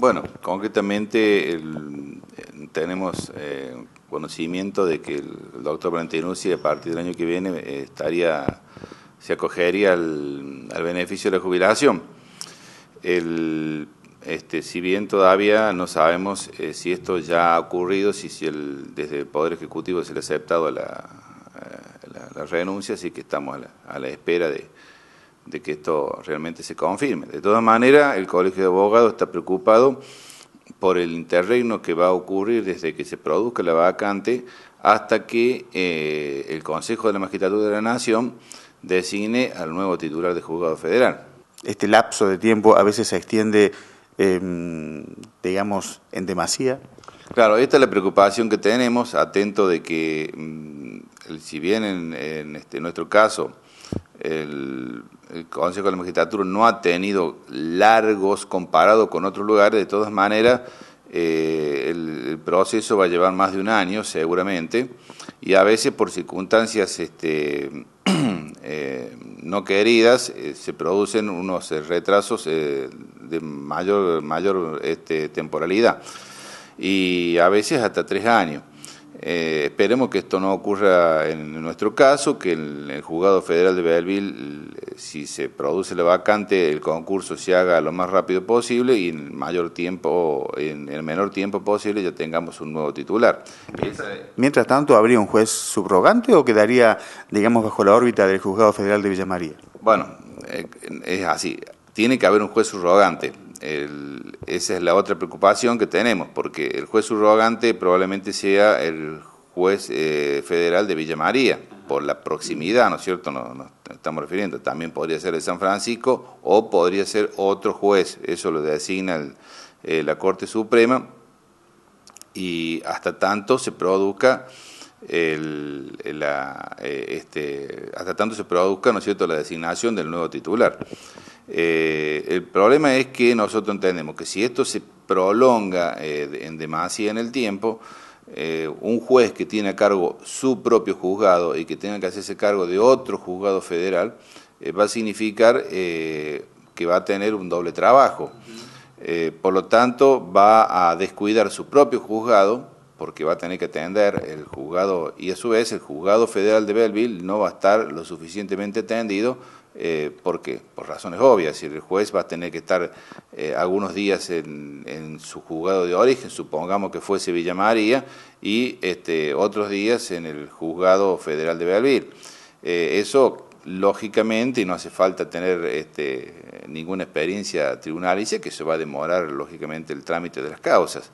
Bueno, concretamente eh, tenemos eh, conocimiento de que el doctor Brantinuzzi a partir del año que viene eh, estaría, se acogería al, beneficio de la jubilación. El, este, si bien todavía no sabemos si esto ya ha ocurrido, si, si el, desde el Poder Ejecutivo se le ha aceptado la, renuncia, así que estamos a la espera de, de que esto realmente se confirme. De todas maneras, el Colegio de Abogados está preocupado por el interregno que va a ocurrir desde que se produzca la vacante hasta que eh, el Consejo de la Magistratura de la Nación designe al nuevo titular de juzgado federal. Este lapso de tiempo a veces se extiende, em, digamos, en demasía. Claro, esta es la preocupación que tenemos, atento de que, mm, si bien en, este, nuestro caso el, Consejo de la Magistratura no ha tenido largos comparado con otros lugares, de todas maneras eh, el, proceso va a llevar más de un año seguramente y a veces por circunstancias este, eh, no queridas eh, se producen unos retrasos de mayor, mayor este, temporalidad y a veces hasta tres años. Eh, esperemos que esto no ocurra en nuestro caso, que el, el juzgado federal de Belleville, eh, si se produce la vacante, el concurso se haga lo más rápido posible y en el mayor tiempo, en el menor tiempo posible, ya tengamos un nuevo titular. Mientras tanto, ¿habría un juez subrogante o quedaría, digamos, bajo la órbita del juzgado federal de Villa María? Bueno, eh, es así. Tiene que haber un juez subrogante esa es la otra preocupación que tenemos, porque el juez subrogante probablemente sea el juez eh, federal de Villa María, por la proximidad, ¿no es cierto? Nos, estamos refiriendo. También podría ser de San Francisco o podría ser otro juez, eso lo designa eh, la Corte Suprema, y hasta tanto se produzca. Eh, este, hasta tanto se produzca, ¿no es cierto?, la designación del nuevo titular. Eh, el problema es que nosotros entendemos que si esto se prolonga eh, en demasía en el tiempo, eh, un juez que tiene a cargo su propio juzgado y que tenga que hacerse cargo de otro juzgado federal, va a significar que va a tener un doble trabajo. por lo tanto, va a descuidar su propio juzgado porque va a tener que atender el juzgado, y a su vez el juzgado federal de Belleville no va a estar lo suficientemente atendido, eh, porque por razones obvias, el juez va a tener que estar eh, algunos días en, su juzgado de origen, supongamos que fuese Villa María, y este, otros días en el juzgado federal de Belleville. Eh, eso lógicamente, y no hace falta tener este, ninguna experiencia tribunalicia, que se va a demorar lógicamente el trámite de las causas.